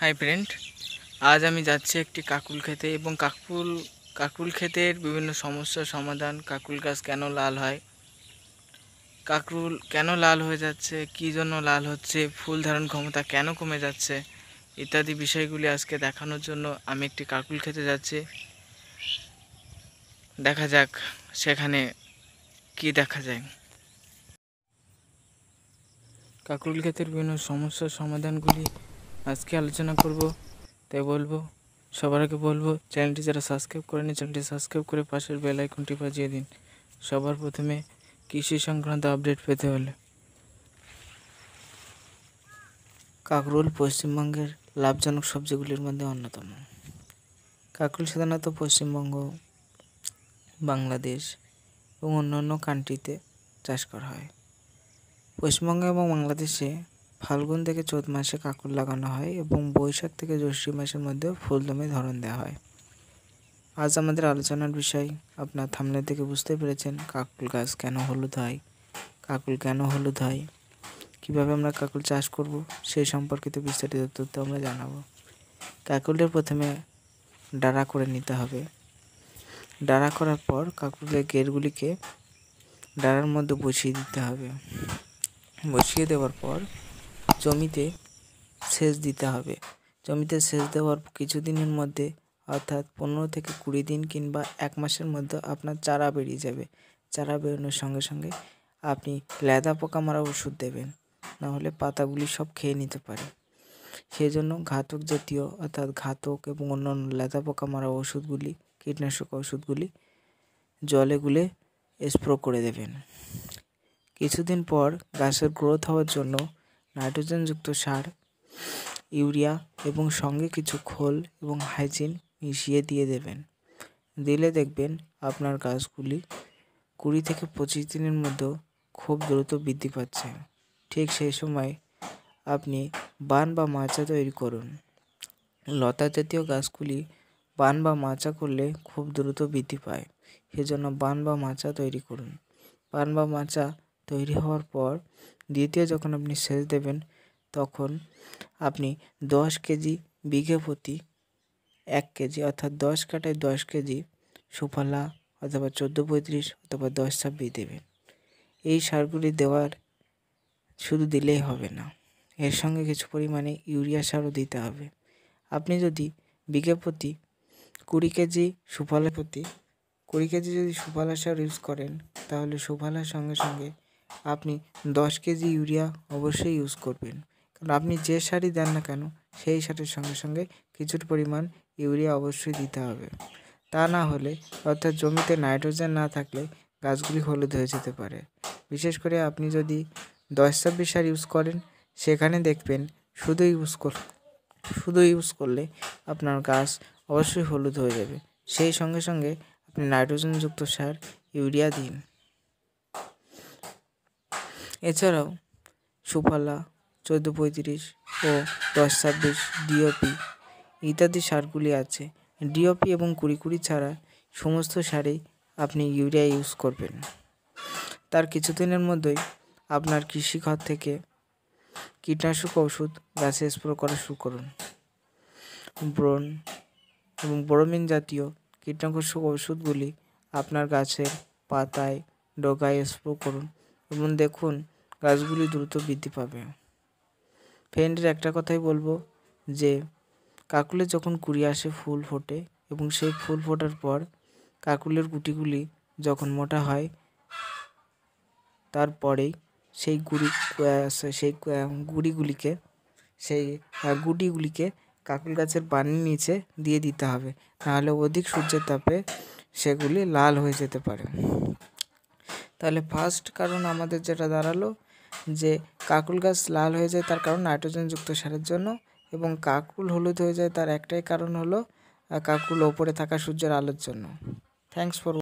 hi friend আজ আমি যাচ্ছি একটি কাকুল খেতে এবং কাকুল কাকুল ক্ষেতের বিভিন্ন সমস্যার সমাধান কাকুল গাছ কেন লাল হয় কাকুল কেন লাল হয়ে যাচ্ছে কী জন্য লাল হচ্ছে ফুল ধারণ ক্ষমতা কেন কমে যাচ্ছে ইত্যাদি বিষয়গুলি আজকে দেখানোর জন্য আমি একটি কাকুল খেতে যাচ্ছি দেখা যাক সেখানে কি দেখা যায় কাকুল ক্ষেতের বিভিন্ন সমস্যার সমাধানগুলি আজকে আলোচনা করব তাই বলবো সবার আগে বলবো চ্যানেলটি যারা সাবস্ক্রাইব করেনি চ্যানেলটি সাবস্ক্রাইব করে পাশের বেল আইকনটি বাজিয়ে দিন সবার প্রথমে কৃষি সংক্রান্ত আপডেট পেতে হলে কাকরুল পশ্চিমবঙ্গের লাভজনক সবজিগুলির মধ্যে অন্যতম কাকরুল সাধারণত পশ্চিমবঙ্গ বাংলাদেশ এবং অন্যান্য কান্ট্রিতে চাষ করা হয় পশ্চিমবঙ্গ এবং বাংলাদেশে ফাল্গুন থেকে চৈত মাসে কাকর লাগানো হয় এবং বৈশাখ থেকে জ্যৈষ্ঠী মাসের মধ্যে ফুলদমে ধরন দেওয়া হয় আজ আমাদের আলোচনার বিষয় আপনার থামলে থেকে বুঝতে পেরেছেন কাকুল গাছ কেন হলুদ হয় কাকুল কেন হলুদ হয় কীভাবে আমরা কাকুল চাষ করব সেই সম্পর্কিত বিস্তারিত তথ্য আমরা জানাবো কাকুলের প্রথমে ডাড়া করে নিতে হবে ডাড়া করার পর কাকুলের গেরগুলিকে ডাড়ার মধ্যে বসিয়ে দিতে হবে বসিয়ে দেওয়ার পর জমিতে সেচ দিতে হবে জমিতে সেচ দেওয়ার কিছুদিনের মধ্যে অর্থাৎ পনেরো থেকে কুড়ি দিন কিংবা এক মাসের মধ্যে আপনার চারা বেরিয়ে যাবে চারা বেরোনোর সঙ্গে সঙ্গে আপনি লেদা পোকা মারা ওষুধ দেবেন নাহলে পাতাগুলি সব খেয়ে নিতে পারে সেই জন্য ঘাতক জাতীয় অর্থাৎ ঘাতক এবং অন্যান্য লেদা পোকা মারা ওষুধগুলি কীটনাশক ওষুধগুলি জলে গুলে স্প্রো করে দেবেন কিছুদিন পর গাছের গ্রোথ হওয়ার জন্য নাইট্রোজেনযুক্ত সার ইউরিয়া এবং সঙ্গে কিছু খোল এবং হাইজিন মিশিয়ে দিয়ে দেবেন দিলে দেখবেন আপনার গাছগুলি কুড়ি থেকে পঁচিশ দিনের মধ্যে খুব দ্রুত বৃদ্ধি পাচ্ছে ঠিক সেই সময় আপনি বান বা মাচা তৈরি করুন লতা জাতীয় গাছগুলি বান বা মাচা করলে খুব দ্রুত বৃদ্ধি পায় সেজন্য বান বা মাচা তৈরি করুন বান বা মাচা তৈরি হওয়ার পর দ্বিতীয় যখন আপনি সেচ দেবেন তখন আপনি দশ কেজি বিঘে প্রতি এক কেজি অর্থাৎ দশ কাটায় দশ কেজি সুফলা অথবা চোদ্দো পঁয়ত্রিশ অথবা দশ ছাব্বিশ দেবেন এই সারগুলি দেওয়ার শুধু দিলেই হবে না এর সঙ্গে কিছু পরিমাণে ইউরিয়া সারও দিতে হবে আপনি যদি বিঘে প্রতি কুড়ি কেজি সুফলা প্রতি কুড়ি কেজি যদি সুফলা সার ইউজ করেন তাহলে সুফলার সঙ্গে সঙ্গে আপনি দশ কেজি ইউরিয়া অবশ্যই ইউজ করবেন কারণ আপনি যে সারই দেন না কেন সেই সারের সঙ্গে সঙ্গে কিছুর পরিমাণ ইউরিয়া অবশ্যই দিতে হবে তা না হলে অর্থাৎ জমিতে নাইট্রোজেন না থাকলে গাছগুলি হলুদ হয়ে যেতে পারে বিশেষ করে আপনি যদি দশ ছাব্বিশ সার ইউজ করেন সেখানে দেখবেন শুধু ইউজ কর শুধু ইউজ করলে আপনার গাছ অবশ্যই হলুদ হয়ে যাবে সেই সঙ্গে সঙ্গে আপনি নাইট্রোজেনযুক্ত সার ইউরিয়া দিন এছাড়াও সুফলা চোদ্দো পঁয়ত্রিশ ও দশ ছাব্বিশ ডিওপি ইত্যাদি সারগুলি আছে ডিওপি এবং কুড়ি কুড়ি ছাড়া সমস্ত সারে আপনি ইউরিয়া ইউজ করবেন তার কিছুদিনের মধ্যেই আপনার কৃষিঘর থেকে কীটনাশক ওষুধ গাছে স্প্রো করা শুরু করুন ব্রন এবং বড়মিন জাতীয় কীটনাশক ওষুধগুলি আপনার গাছের পাতায় ডোগায় স্প্রো করুন এবং দেখুন গাছগুলি দ্রুত বৃদ্ধি পাবে ফ্রেন্ডের একটা কথাই বলবো যে কাকুলে যখন কুড়ি আসে ফুল ফোটে এবং সেই ফুল ফোটার পর কাকুলের গুটিগুলি যখন মোটা হয় তারপরেই সেই গুড়ি সেই গুড়িগুলিকে সেই গুটিগুলিকে কাকুল গাছের পানির নিচে দিয়ে দিতে হবে নাহলে অধিক সূর্যের তাপে সেগুলি লাল হয়ে যেতে পারে তাহলে ফার্স্ট কারণ আমাদের যেটা দাঁড়ালো যে কাকুল গাছ লাল হয়ে যায় তার কারণ নাইট্রোজেনযুক্ত সারের জন্য এবং কাকুল হলুদ হয়ে যায় তার একটাই কারণ হলো কাকুল ওপরে থাকা সূর্যের আলোর জন্য থ্যাংকস ফর